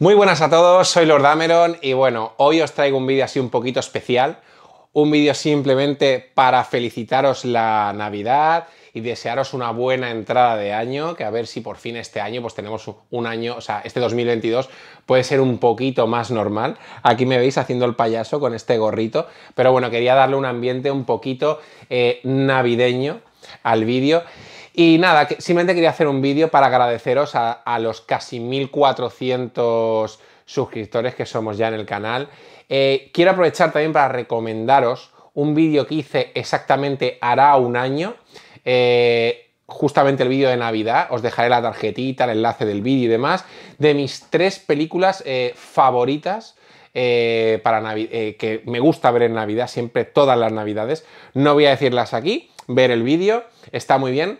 Muy buenas a todos, soy Lord Dameron y bueno, hoy os traigo un vídeo así un poquito especial, un vídeo simplemente para felicitaros la Navidad y desearos una buena entrada de año, que a ver si por fin este año pues tenemos un año, o sea, este 2022 puede ser un poquito más normal. Aquí me veis haciendo el payaso con este gorrito, pero bueno, quería darle un ambiente un poquito eh, navideño al vídeo y nada, simplemente quería hacer un vídeo para agradeceros a, los casi 1400 suscriptores que somos ya en el canal. Eh, quiero aprovechar también para recomendaros un vídeo que hice exactamente hará un año, eh, justamente el vídeo de Navidad, os dejaré la tarjetita, el enlace del vídeo y demás, de mis tres películas eh, favoritas. para que me gusta ver en Navidad, siempre todas las Navidades. No voy a decirlas aquí, ver el vídeo, está muy bien,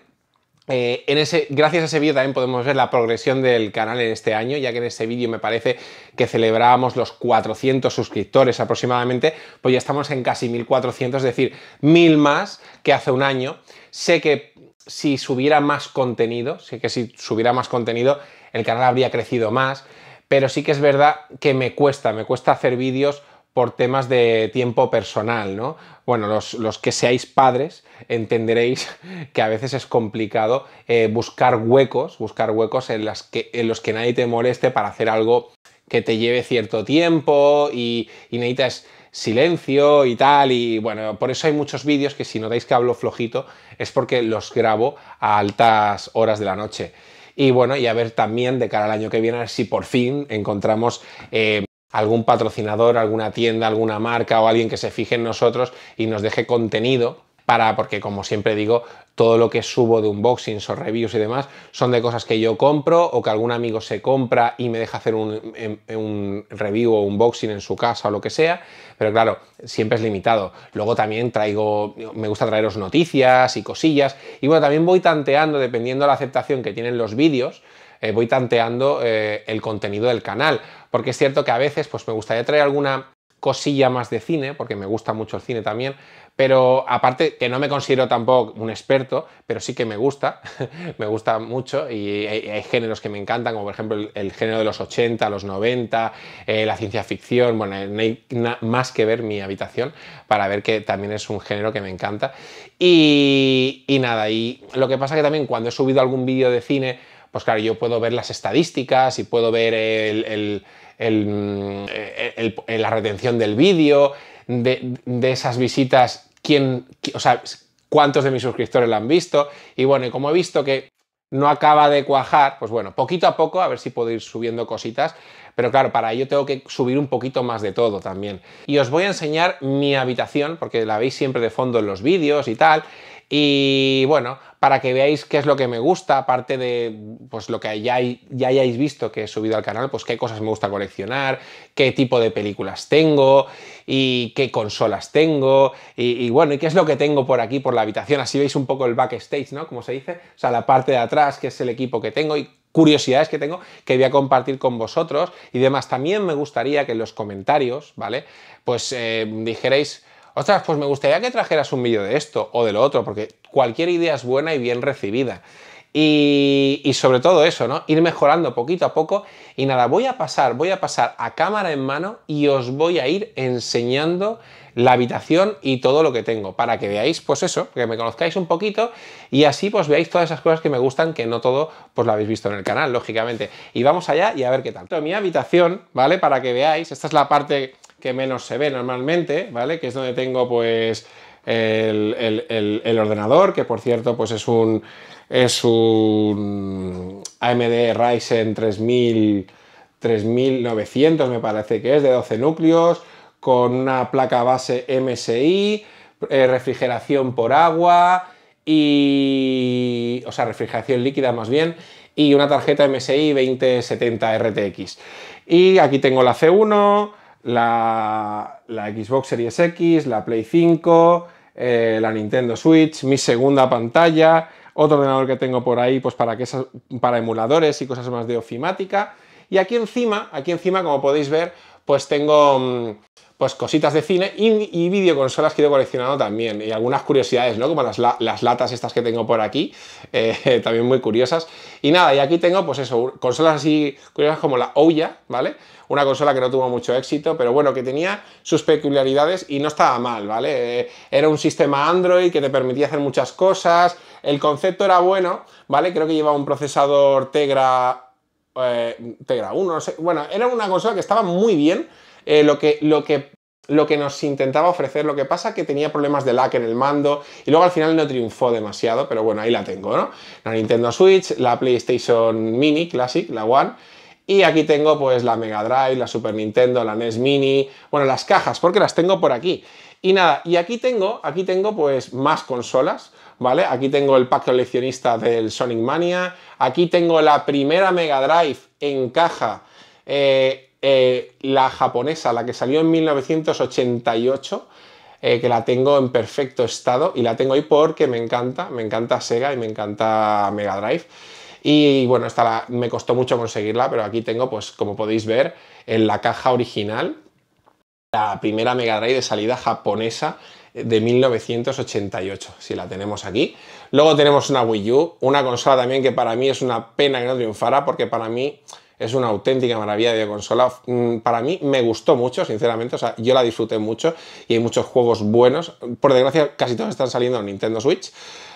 eh, en ese, gracias a ese vídeo también podemos ver la progresión del canal en este año, ya que en ese vídeo me parece que celebrábamos los 400 suscriptores aproximadamente, pues ya estamos en casi 1400, es decir, 1000 más que hace un año. Sé que si subiera más contenido, sé que si subiera más contenido, el canal habría crecido más, pero sí que es verdad que me cuesta, me cuesta hacer vídeos por temas de tiempo personal, ¿no? Bueno, los, que seáis padres entenderéis que a veces es complicado eh, buscar huecos, buscar huecos en, las que, en los que nadie te moleste para hacer algo que te lleve cierto tiempo y, y necesitas silencio y tal, y bueno, por eso hay muchos vídeos que si notáis que hablo flojito es porque los grabo a altas horas de la noche. Y bueno, y a ver también de cara al año que viene, a ver si por fin encontramos eh, algún patrocinador, alguna tienda, alguna marca o alguien que se fije en nosotros y nos deje contenido para, porque como siempre digo, todo lo que subo de unboxings o reviews y demás son de cosas que yo compro o que algún amigo se compra y me deja hacer un, em, review o unboxing en su casa o lo que sea, pero claro, siempre es limitado. Luego también traigo, me gusta traeros noticias y cosillas y bueno, también voy tanteando, dependiendo de la aceptación que tienen los vídeos, eh, voy tanteando eh, el contenido del canal porque es cierto que a veces pues, me gustaría traer alguna cosilla más de cine, porque me gusta mucho el cine también, pero aparte que no me considero tampoco un experto, pero sí que me gusta, me gusta mucho y hay, géneros que me encantan, como por ejemplo el, género de los 80, los 90, eh, la ciencia ficción, bueno, no hay más que ver mi habitación para ver que también es un género que me encanta. Y, nada, y lo que pasa que también cuando he subido algún vídeo de cine, pues claro, yo puedo ver las estadísticas y puedo ver el eh, la retención del vídeo, de, esas visitas, quién, o sea, cuántos de mis suscriptores la han visto. Y bueno, y como he visto que no acaba de cuajar, pues bueno, poquito a poco, a ver si puedo ir subiendo cositas, pero claro, para ello tengo que subir un poquito más de todo también. Y os voy a enseñar mi habitación, porque la veis siempre de fondo en los vídeos y tal, y bueno, para que veáis qué es lo que me gusta, aparte de pues, lo que ya, ya hayáis visto que he subido al canal, pues qué cosas me gusta coleccionar, qué tipo de películas tengo y qué consolas tengo y, bueno, y qué es lo que tengo por aquí, por la habitación. Así veis un poco el backstage, ¿no? Como se dice, o sea, la parte de atrás, que es el equipo que tengo y curiosidades que tengo que voy a compartir con vosotros y demás. También me gustaría que en los comentarios, ¿vale? Pues eh, dijerais ostras, pues me gustaría que trajeras un vídeo de esto o de lo otro, porque cualquier idea es buena y bien recibida. Y, sobre todo eso, ¿no? Ir mejorando poquito a poco. Y nada, voy a pasar, voy a pasar a cámara en mano y os voy a ir enseñando la habitación y todo lo que tengo, para que veáis, pues eso, que me conozcáis un poquito y así pues veáis todas esas cosas que me gustan, que no todo pues lo habéis visto en el canal, lógicamente. Y vamos allá y a ver qué tal. Mi habitación, ¿vale? Para que veáis, esta es la parte que menos se ve normalmente, ¿vale? Que es donde tengo pues el, ordenador, que por cierto pues es un, es un AMD Ryzen 3000, 3900 me parece que es, de 12 núcleos, con una placa base MSI, eh, refrigeración por agua y... o sea, refrigeración líquida más bien, y una tarjeta MSI 2070 RTX. Y aquí tengo la C1, la, Xbox Series X, la Play 5, eh, la Nintendo Switch, mi segunda pantalla, otro ordenador que tengo por ahí pues para, que para emuladores y cosas más de ofimática. Y aquí encima, aquí encima, como podéis ver, pues tengo mm, pues cositas de cine y, videoconsolas que he ido coleccionando también. Y algunas curiosidades, ¿no? Como las, latas estas que tengo por aquí, eh, también muy curiosas. Y nada, y aquí tengo, pues eso, consolas así curiosas como la Ouya, ¿vale? Una consola que no tuvo mucho éxito, pero bueno, que tenía sus peculiaridades y no estaba mal, ¿vale? Eh, era un sistema Android que te permitía hacer muchas cosas. El concepto era bueno, ¿vale? Creo que llevaba un procesador Tegra eh, Tegra 1, no sé. Bueno, era una consola que estaba muy bien, eh, lo, que, lo, que, lo que nos intentaba ofrecer. Lo que pasa que tenía problemas de lag en el mando y luego al final no triunfó demasiado, pero bueno, ahí la tengo, ¿no? La Nintendo Switch, la PlayStation Mini Classic, la One. Y aquí tengo pues la Mega Drive, la Super Nintendo, la NES Mini, bueno, las cajas, porque las tengo por aquí. Y nada, y aquí tengo, aquí tengo pues más consolas, ¿vale? Aquí tengo el pack coleccionista del Sonic Mania, aquí tengo la primera Mega Drive en caja eh, eh, la japonesa, la que salió en 1988, eh, que la tengo en perfecto estado y la tengo ahí porque me encanta, me encanta Sega y me encanta Mega Drive. Y bueno, esta me costó mucho conseguirla, pero aquí tengo, pues como podéis ver, en la caja original, la primera Mega Drive de salida japonesa de 1988, si la tenemos aquí. Luego tenemos una Wii U, una consola también que para mí es una pena que no triunfara, porque para mí es una auténtica maravilla de consola. Mm, para mí me gustó mucho, sinceramente, o sea, yo la disfruté mucho y hay muchos juegos buenos. Por desgracia, casi todos están saliendo en Nintendo Switch,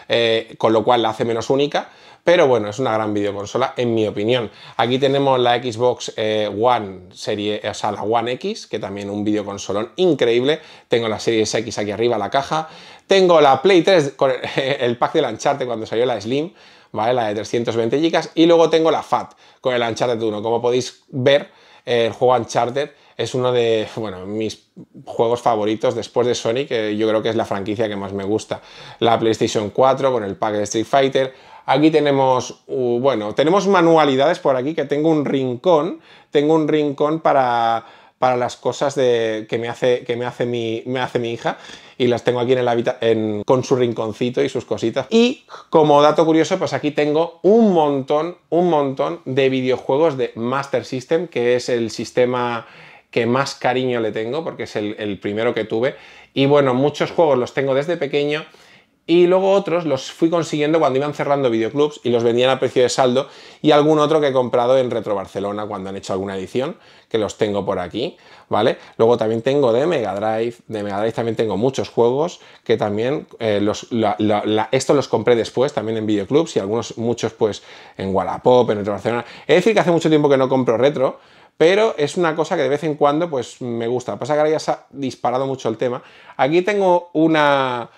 eh, con lo cual la hace menos única. Pero bueno, es una gran videoconsola, en mi opinión. Aquí tenemos la Xbox eh, One serie, o sea, la One X, que también un videoconsolón increíble. Tengo la Series X aquí arriba, la caja. Tengo la Play 3 con el pack de Lancharte cuando salió la Slim. ¿vale? La de 320 GB. Y luego tengo la FAT con el Uncharted 1. Como podéis ver, el juego Uncharted es uno de bueno, mis juegos favoritos después de Sonic. que yo creo que es la franquicia que más me gusta. La PlayStation 4 con el pack de Street Fighter. Aquí tenemos, bueno, tenemos manualidades por aquí que tengo un rincón. Tengo un rincón para para las cosas de, que, me hace, que me, hace mi, me hace mi hija y las tengo aquí en el hábitat con su rinconcito y sus cositas. Y como dato curioso, pues aquí tengo un montón, un montón de videojuegos de Master System, que es el sistema que más cariño le tengo porque es el, el primero que tuve. Y bueno, muchos juegos los tengo desde pequeño y luego otros los fui consiguiendo cuando iban cerrando videoclubs y los vendían a precio de saldo y algún otro que he comprado en Retro Barcelona cuando han hecho alguna edición, que los tengo por aquí, ¿vale? Luego también tengo de Mega Drive, de Mega Drive también tengo muchos juegos que también, eh, los, los compré después también en videoclubs y algunos, muchos pues en Wallapop, en Retro Barcelona. Es decir, que hace mucho tiempo que no compro retro, pero es una cosa que de vez en cuando pues me gusta. Pasa que ahora ya se ha disparado mucho el tema. Aquí tengo una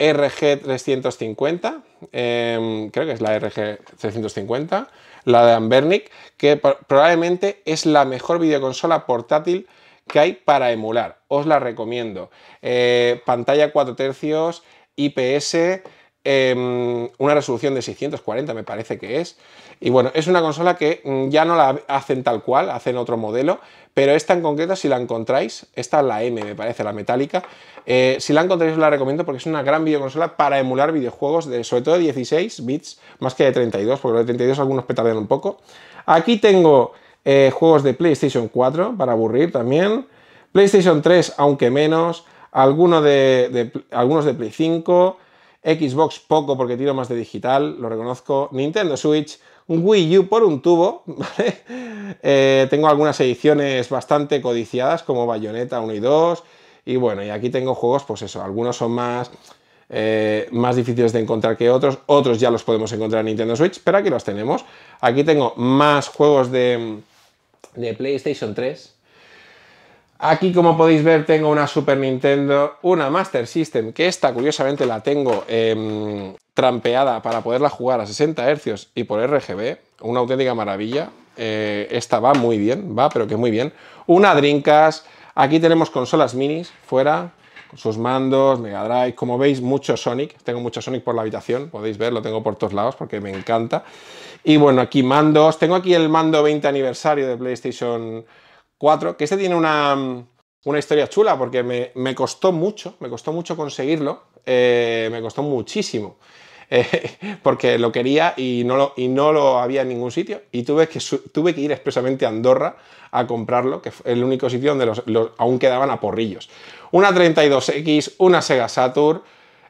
RG350, em, creo que es la RG350, la de Ambernic, que probablemente es la mejor videoconsola portátil que hay para emular. Os la recomiendo. Eh, pantalla 4 tercios, IPS, Em, una resolución de 640 me parece que es. Y bueno, es una consola que mm, ya no la hacen tal cual, hacen otro modelo, pero esta en concreto, si la encontráis, esta es la M, me parece, la metálica. Eh, si la encontráis, os la recomiendo porque es una gran videoconsola para emular videojuegos, de, sobre todo de 16 bits, más que de 32, porque de 32 algunos petardean un poco. Aquí tengo eh, juegos de PlayStation 4 para aburrir también. PlayStation 3, aunque menos. Alguno de, algunos de Play 5. Xbox poco porque tiro más de digital, lo reconozco, Nintendo Switch, un Wii U por un tubo, eh, tengo algunas ediciones bastante codiciadas como Bayonetta 1 y 2, y bueno, y aquí tengo juegos, pues eso, algunos son más... Eh, más difíciles de encontrar que otros, otros ya los podemos encontrar en Nintendo Switch, pero aquí los tenemos. Aquí tengo más juegos de, de PlayStation 3, Aquí, como podéis ver, tengo una Super Nintendo, una Master System, que esta, curiosamente, la tengo em, trampeada para poderla jugar a 60 Hz y por RGB. Una auténtica maravilla. Eh, esta va muy bien, va, pero que muy bien. Una Drinkas. Aquí tenemos consolas minis fuera, con sus mandos, Mega Drive. Como veis, mucho Sonic. Tengo mucho Sonic por la habitación, podéis ver, lo tengo por todos lados porque me encanta. Y bueno, aquí mandos. Tengo aquí el mando 20 aniversario de PlayStation 4, que este tiene una, historia chula porque me, costó mucho, me costó mucho conseguirlo, eh, me costó muchísimo. Eh, porque lo quería y no lo, y no lo había en ningún sitio y tuve que, tuve que ir expresamente a Andorra a comprarlo, que fue el único sitio donde los, aún quedaban a porrillos. Una 32X, una Sega Saturn,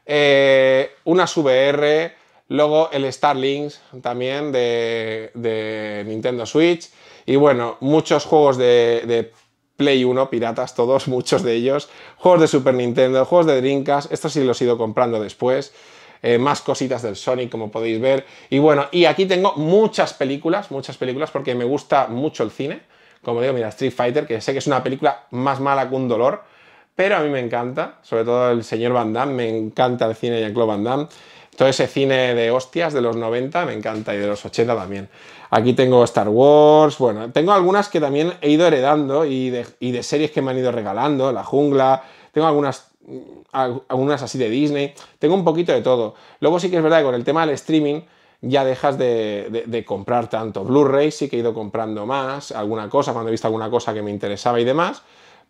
eh, una SVR, luego el Starlink también de, de Nintendo Switch, y bueno, muchos juegos de, Play 1, piratas todos, muchos de ellos, juegos de Super Nintendo, juegos de Dreamcast, estos sí los he ido comprando después. Eh, más cositas del Sonic, como podéis ver. Y bueno, y aquí tengo muchas películas, muchas películas, porque me gusta mucho el cine. Como digo, mira, Street Fighter, que sé que es una película más mala que un dolor, pero a mí me encanta, sobre todo el señor Van Damme, me encanta el cine de Jean-Claude Van Damme todo ese cine de hostias de los 90 me encanta y de los 80 también. Aquí tengo Star Wars, bueno, tengo algunas que también he ido heredando y de, series que me han ido regalando, La Jungla, tengo algunas, mm, algunas así de Disney, tengo un poquito de todo. Luego sí que es verdad que con el tema del streaming ya dejas de, comprar tanto Blu-ray, sí que he ido comprando más, alguna cosa, cuando he visto alguna cosa que me interesaba y demás,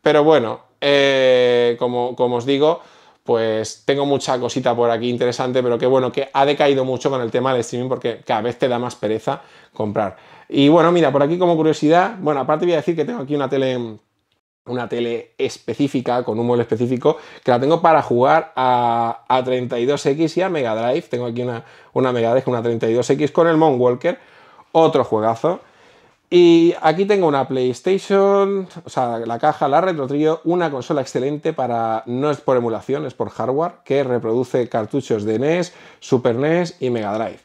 pero bueno, eh, como, como os digo, pues tengo mucha cosita por aquí interesante, pero que bueno, que ha decaído mucho con el tema del streaming porque cada vez te da más pereza comprar. Y bueno, mira, por aquí como curiosidad, bueno, aparte voy a decir que tengo aquí una tele una tele específica, con un mueble específico, que la tengo para jugar a, a 32X y a Mega Drive. Tengo aquí una, Mega Drive, una 32X con el Moonwalker, otro juegazo. Y aquí tengo una PlayStation, o sea, la caja, la RetroTrio, una consola excelente para, no es por emulación, es por hardware, que reproduce cartuchos de NES, Super NES y Mega Drive.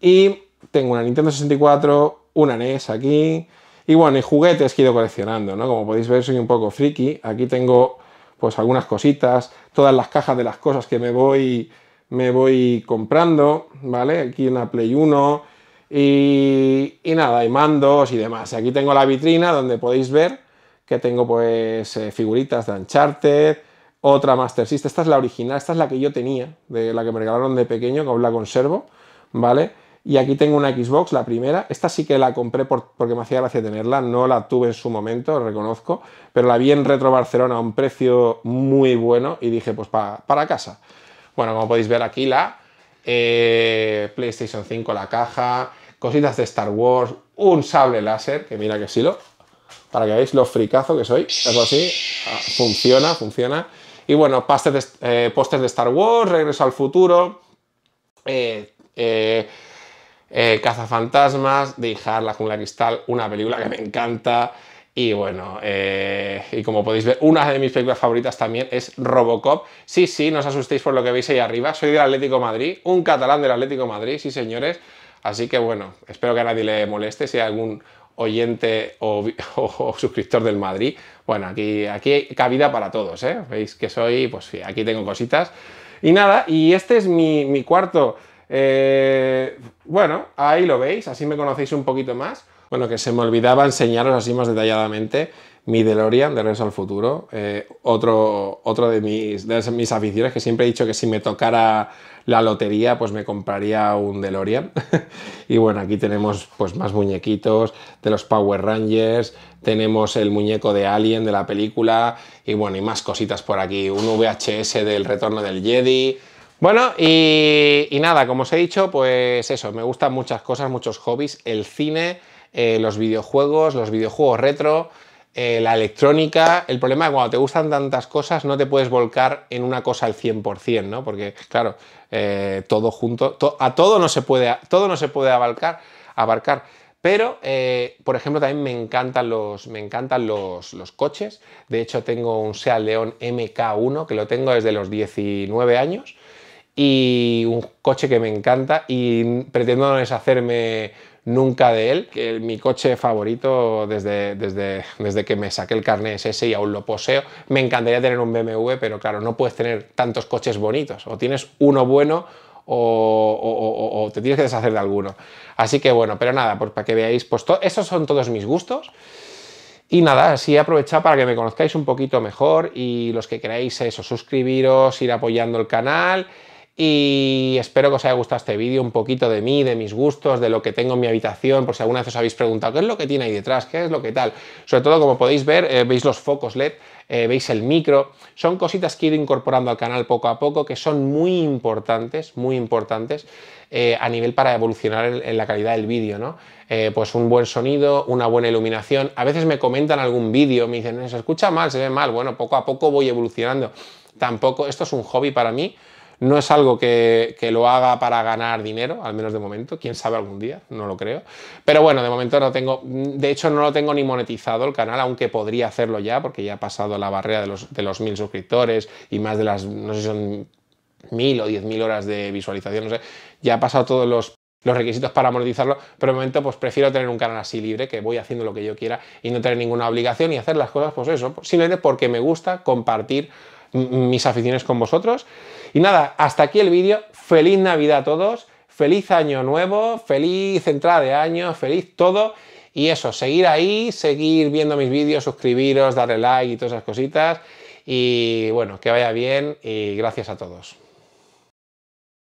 Y tengo una Nintendo 64, una NES aquí, y bueno, y juguetes que he ido coleccionando, ¿no? Como podéis ver, soy un poco friki. Aquí tengo, pues, algunas cositas, todas las cajas de las cosas que me voy, me voy comprando, ¿vale? Aquí una Play 1 y, nada, y mandos y demás. Aquí tengo la vitrina donde podéis ver que tengo pues eh, figuritas de Uncharted, otra Master System. Esta es la original, esta es la que yo tenía, de la que me regalaron de pequeño, que aún la conservo, ¿vale? Y aquí tengo una Xbox, la primera. Esta sí que la compré porque me hacía gracia tenerla, no la tuve en su momento, reconozco, pero la vi en Retro Barcelona a un precio muy bueno y dije, pues para casa. Bueno, como podéis ver aquí, la eh, PlayStation 5 la caja, cositas de Star Wars, un sable láser, que mira que sí lo, para que veáis lo fricazo que soy, algo así, ah, funciona, funciona. Y bueno, de, eh, de Star Wars, Regreso al Futuro, eh, Cazafantasmas, de Heart, La Jungla Cristal, una película que me encanta, y bueno, eh, y como podéis ver, una de mis películas favoritas también es Robocop. Sí, sí, no os asustéis por lo que veis ahí arriba. Soy del Atlético Madrid, un catalán del Atlético Madrid, sí señores. Así que bueno, espero que a nadie le moleste si hay algún oyente o, suscriptor del Madrid. Bueno, aquí, aquí hay cabida para todos, ¿eh? Veis que soy, pues aquí tengo cositas. Y nada, y este es mi, cuarto. Eh, bueno, ahí lo veis, así me conocéis un poquito más. Bueno, que se me olvidaba enseñaros así más detalladamente mi DeLorean de Regreso al Futuro, eh, otro, otro de, mis, mis aficiones que siempre he dicho que si me tocara la lotería pues me compraría un DeLorean. y bueno, aquí tenemos pues más muñequitos de los Power Rangers, tenemos el muñeco de Alien de la película y bueno, y más cositas por aquí, un VHS del Retorno del Jedi. Bueno, y nada, como os he dicho, pues eso, me gustan muchas cosas, muchos hobbies, el cine eh, los videojuegos, los videojuegos retro, eh, la electrónica. El problema es que cuando te gustan tantas cosas no te puedes volcar en una cosa al 100%, ¿no? Porque, claro, eh, todo junto, a todo no se puede, todo no se puede abarcar. abarcar. Pero, por ejemplo, también me encantan, los, me encantan los, coches. De hecho, tengo un Seat León MK1 que lo tengo desde los 19 años y un coche que me encanta y pretendo deshacerme nunca de él. Que mi coche favorito desde, desde, que me saqué el carnet es ese y aún lo poseo. Me encantaría tener un BMW, pero claro, no puedes tener tantos coches bonitos. O tienes uno bueno o, te tienes que deshacer de alguno. Así que bueno, pero nada, pues para que veáis, pues esos son todos mis gustos. Y nada, así he para que me conozcáis un poquito mejor y los que queráis eso, suscribiros, ir apoyando el canal y espero que os haya gustado este vídeo, un poquito de mí, de mis gustos, de lo que tengo en mi habitación, por si alguna vez os habéis preguntado qué es lo que tiene ahí detrás, qué es lo que tal. Sobre todo, como podéis ver, eh, veis los focos LED, eh, veis el micro, son cositas que he ido incorporando al canal poco a poco que son muy importantes, muy importantes eh, a nivel para evolucionar en la calidad del vídeo, ¿no? pues un buen sonido, una buena iluminación. A veces me comentan algún vídeo, me dicen, se escucha mal, se ve mal. Bueno, poco a poco voy evolucionando. Tampoco, esto es un hobby para mí. No es algo que, lo haga para ganar dinero, al menos de momento. Quién sabe algún día, no lo creo. Pero bueno, de momento no tengo. De hecho, no lo tengo ni monetizado el canal, aunque podría hacerlo ya, porque ya ha pasado la barrera de los, mil suscriptores y más de las. No sé si son mil o diez mil horas de visualización, no sé. Ya ha pasado todos los los requisitos para monetizarlo, pero de momento pues prefiero tener un canal así libre, que voy haciendo lo que yo quiera y no tener ninguna obligación y hacer las cosas pues eso, pues, simplemente porque me gusta compartir mis aficiones con vosotros. Y nada, hasta aquí el vídeo. Feliz Navidad a todos, feliz año nuevo, feliz entrada de año, feliz todo. Y eso, seguir ahí, seguir viendo mis vídeos, suscribiros, darle like y todas esas cositas. Y bueno, que vaya bien y gracias a todos.